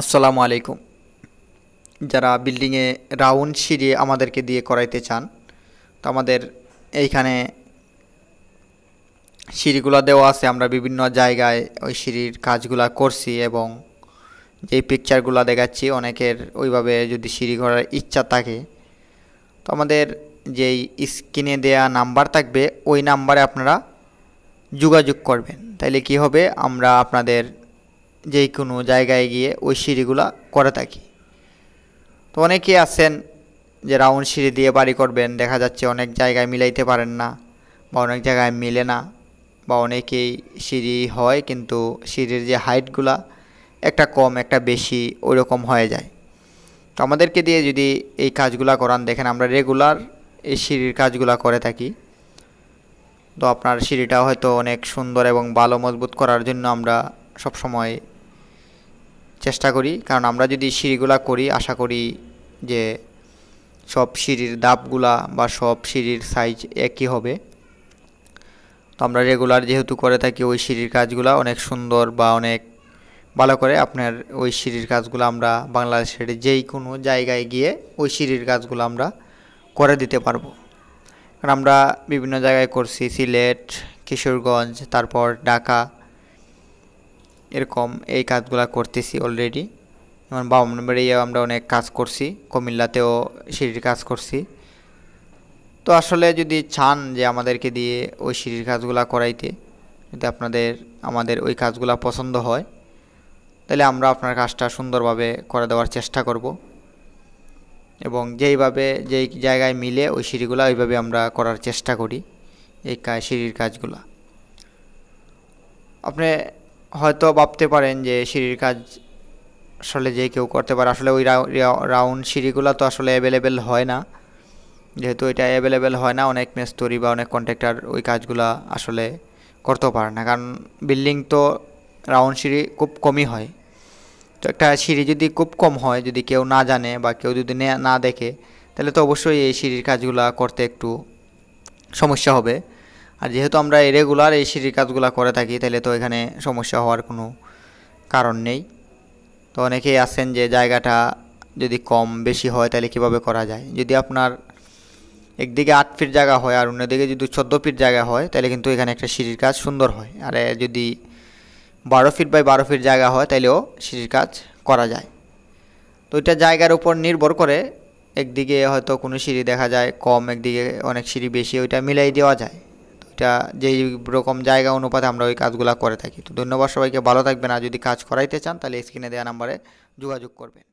আসসালামু আলাইকুম যারা বিল্ডিংয়ে রাউন্ড সিঁড়ি আমাদেরকে দিয়ে করাইতে চান তো আমাদের এইখানে সিঁড়িগুলো দেওয়া আছে আমরা বিভিন্ন জায়গায় ওই সিঁড়ির কাজগুলো করছি এবং যেই পিকচারগুলো দেখাচ্ছি অনেকের ওইভাবে যদি সিঁড়ি করার ইচ্ছা থাকে তো আমাদের যেই স্ক্রিনে দেয়া নাম্বার থাকবে ওই নাম্বারে আপনারা যোগাযোগ করবেন তাইলে কি হবে আমরা আপনাদের যে কোনো জায়গায় গিয়ে ওই সিঁড়িগুলা করে থাকি তো অনেকে আছেন যে রাউন্ড সিঁড়ি দিয়ে বাড়ি করবেন দেখা যাচ্ছে অনেক জায়গায় মিলাইতে পারেন না বা অনেক জায়গায় মিলে না বা অনেকেই সিঁড়ি হয় কিন্তু সিঁড়ির যে হাইটগুলা একটা কম একটা বেশি ওইরকম হয়ে যায় তো আমাদেরকে দিয়ে যদি এই কাজগুলা করান দেখেন আমরা রেগুলার এই সিঁড়ির কাজগুলা করে থাকি তো আপনার সিঁড়িটা হয়তো অনেক সুন্দর এবং ভালো মজবুত করার জন্য আমরা সবসময় চেষ্টা করি কারণ আমরা যদি সিঁড়িগুলা করি আশা করি যে সব সিঁড়ির দাপগুলা বা সব সিঁড়ির সাইজ একই হবে তো আমরা রেগুলার যেহেতু করে থাকি ওই সিঁড়ির কাজগুলা অনেক সুন্দর বা অনেক ভালো করে আপনার ওই সিঁড়ির কাজগুলো আমরা বাংলাদেশের যেই কোনো জায়গায় গিয়ে ওই সিঁড়ির কাজগুলো আমরা করে দিতে পারবো কারণ আমরা বিভিন্ন জায়গায় করছি সিলেট কিশোরগঞ্জ তারপর ঢাকা এরকম এই কাজগুলা করতেছি অলরেডি যেমন বাউমনবাড়িয়ে আমরা অনেক কাজ করছি কুমিল্লাতেও সিঁড়ির কাজ করছি তো আসলে যদি চান যে আমাদেরকে দিয়ে ওই সিঁড়ির কাজগুলা করাইতে যদি আপনাদের আমাদের ওই কাজগুলা পছন্দ হয় তাহলে আমরা আপনার কাজটা সুন্দরভাবে করে দেওয়ার চেষ্টা করব এবং যেইভাবে যেই জায়গায় মিলে ওই সিঁড়িগুলা ওইভাবে আমরা করার চেষ্টা করি এই কাজ সিঁড়ির কাজগুলা আপনি হয়তো ভাবতে পারেন যে সিঁড়ির কাজ আসলে যে কেউ করতে পারে আসলে ওই রাউন্ড সিঁড়িগুলো তো আসলে অ্যাভেলেবেল হয় না যেহেতু এটা অ্যাভেলেবেল হয় না অনেক মেস্তরি বা অনেক কন্ট্রাক্টর ওই কাজগুলো আসলে করতেও পারে না কারণ বিল্ডিং তো রাউন্ড সিঁড়ি খুব কমই হয় তো একটা সিঁড়ি যদি খুব কম হয় যদি কেউ না জানে বা কেউ যদি না দেখে তাহলে তো অবশ্যই এই সিঁড়ির কাজগুলো করতে একটু সমস্যা হবে আর যেহেতু আমরা রেগুলার এই সিঁড়ির কাজগুলো করে থাকি তাহলে তো এখানে সমস্যা হওয়ার কোনো কারণ নেই তো অনেকেই আছেন যে জায়গাটা যদি কম বেশি হয় তাহলে কিভাবে করা যায় যদি আপনার একদিকে আট ফিট জায়গা হয় আর অন্যদিকে যদি চোদ্দ ফিট জায়গা হয় তাহলে কিন্তু এখানে একটা সিঁড়ির কাজ সুন্দর হয় আর যদি বারো ফিট বাই বারো ফিট জায়গা হয় তাহলেও সিঁড়ির কাজ করা যায় তো এটা জায়গার উপর নির্ভর করে একদিকে হয়তো কোনো সিঁড়ি দেখা যায় কম একদিকে অনেক সিঁড়ি বেশি ওইটা মিলাই দেওয়া যায় একটা যেই রকম জায়গা অনুপাতে আমরা ওই কাজগুলো করে থাকি তো ধন্যবাদ সবাইকে ভালো থাকবেন আর যদি কাজ করাইতে চান তাহলে স্ক্রিনে দেওয়া নাম্বারে যোগাযোগ করবেন